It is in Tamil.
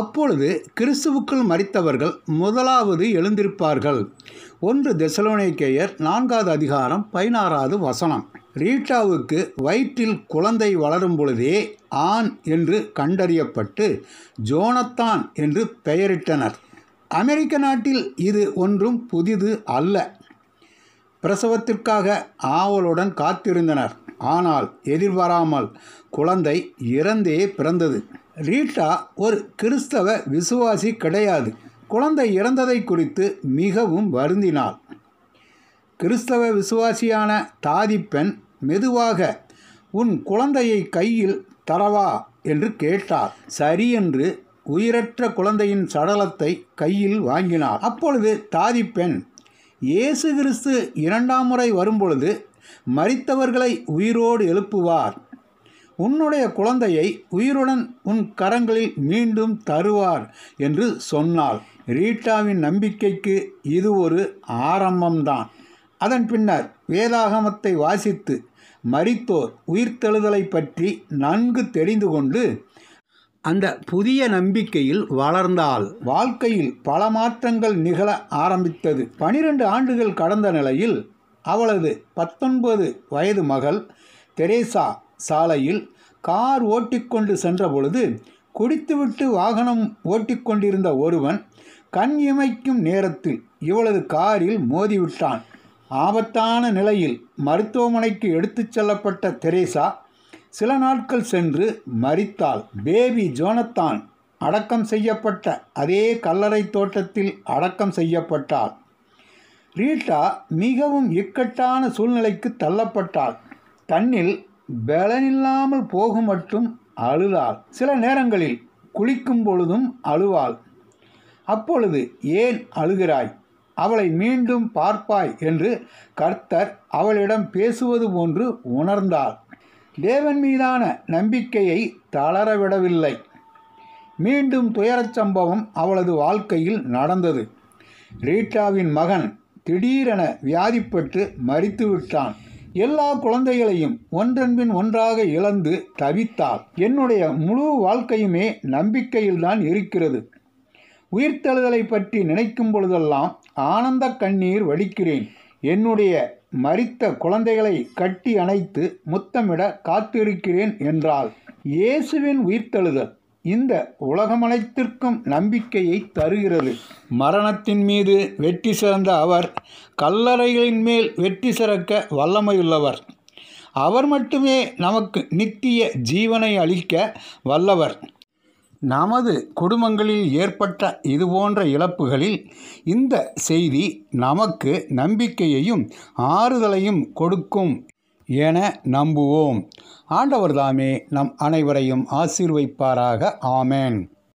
அப்பொழுது கிறிஸ்துவுக்குள் மறித்தவர்கள் முதலாவது எழுந்திருப்பார்கள் ஒன்று தெசலோனிக்கேயர் நான்காவது அதிகாரம் பதினாறாவது வசனம் ரீட்டாவுக்கு வயிற்றில் குழந்தை வளரும் பொழுதே ஆண் என்று கண்டறியப்பட்டு ஜோனத்தான் என்று பெயரிட்டனர் அமெரிக்க நாட்டில் இது ஒன்றும் புதிது அல்ல பிரசவத்திற்காக ஆவலுடன் காத்திருந்தனர் ஆனால் எதிர்வராமல் குழந்தை இறந்தே பிறந்தது ரீட்டா ஒரு கிறிஸ்தவ விசுவாசி கிடையாது குழந்தை இறந்ததை குறித்து மிகவும் வருந்தினாள் கிறிஸ்தவ விசுவாசியான தாதிப்பெண் மெதுவாக உன் குழந்தையை கையில் தரவா என்று கேட்டாள் சரி என்று உயிரற்ற குழந்தையின் சடலத்தை கையில் வாங்கினாள் அப்பொழுது தாதிப்பெண் இயேசு கிறிஸ்து இரண்டாம் முறை வரும்பொழுது மறித்தவர்களை உயிரோடு எழுப்புவார் உன்னுடைய குழந்தையை உயிருடன் உன் கரங்களில் மீண்டும் தருவார் என்று சொன்னாள் ரீட்டாவின் நம்பிக்கைக்கு இது ஒரு ஆரம்பம்தான் அதன் பின்னர் வேதாகமத்தை வாசித்து மரித்தோர் உயிர்த்தெழுதலை பற்றி நன்கு தெரிந்து கொண்டு அந்த புதிய நம்பிக்கையில் வளர்ந்தால் வாழ்க்கையில் பல மாற்றங்கள் நிகழ ஆரம்பித்தது பனிரெண்டு ஆண்டுகள் கடந்த நிலையில் அவளது பத்தொன்பது வயது மகள் தெரேசா சாலையில் கார் ஓட்டிக்கொண்டு சென்றபொழுது குடித்துவிட்டு வாகனம் ஓட்டிக்கொண்டிருந்த ஒருவன் கண் இமைக்கும் நேரத்தில் இவளது காரில் மோதிவிட்டான் ஆபத்தான நிலையில் மருத்துவமனைக்கு எடுத்துச் செல்லப்பட்ட தெரேசா சில நாட்கள் சென்று மறித்தாள் பேபி ஜோனத்தான் அடக்கம் செய்யப்பட்ட அதே கல்லறை தோட்டத்தில் அடக்கம் செய்யப்பட்டாள் ரீட்டா மிகவும் இக்கட்டான சூழ்நிலைக்கு தள்ளப்பட்டாள் தன்னில் பலனில்லாமல் போகும் மட்டும் அழுதாள் சில நேரங்களில் குளிக்கும் பொழுதும் அழுவாள் அப்பொழுது ஏன் அழுகிறாய் அவளை மீண்டும் பார்ப்பாய் என்று கர்த்தர் அவளிடம் பேசுவது போன்று உணர்ந்தாள் தேவன் மீதான நம்பிக்கையை தளரவிடவில்லை மீண்டும் துயரச் சம்பவம் அவளது வாழ்க்கையில் நடந்தது ரீட்டாவின் மகன் திடீரென வியாதிப்பட்டு மறித்துவிட்டான் எல்லா குழந்தைகளையும் ஒன்றன்பின் ஒன்றாக இழந்து தவித்தால் என்னுடைய முழு வாழ்க்கையுமே நம்பிக்கையில்தான் இருக்கிறது உயிர்த்தெழுதலை பற்றி நினைக்கும் பொழுதெல்லாம் ஆனந்த கண்ணீர் வடிக்கிறேன் என்னுடைய மறித்த குழந்தைகளை கட்டி அணைத்து முத்தமிட காத்திருக்கிறேன் என்றால் இயேசுவின் உயிர்த்தெழுதல் இந்த உலகமனைத்திற்கும் நம்பிக்கையை தருகிறது மரணத்தின் மீது வெற்றி சிறந்த அவர் கல்லறைகளின் மேல் வெற்றி சிறக்க வல்லமையுள்ளவர் அவர் மட்டுமே நமக்கு நித்திய ஜீவனை அளிக்க வல்லவர் நமது குடும்பங்களில் ஏற்பட்ட இதுபோன்ற இழப்புகளில் இந்த செய்தி நமக்கு நம்பிக்கையையும் ஆறுதலையும் கொடுக்கும் என நம்புவோம் ஆண்டவர்தாமே நம் அனைவரையும் ஆசீர்வைப்பாராக ஆமேன்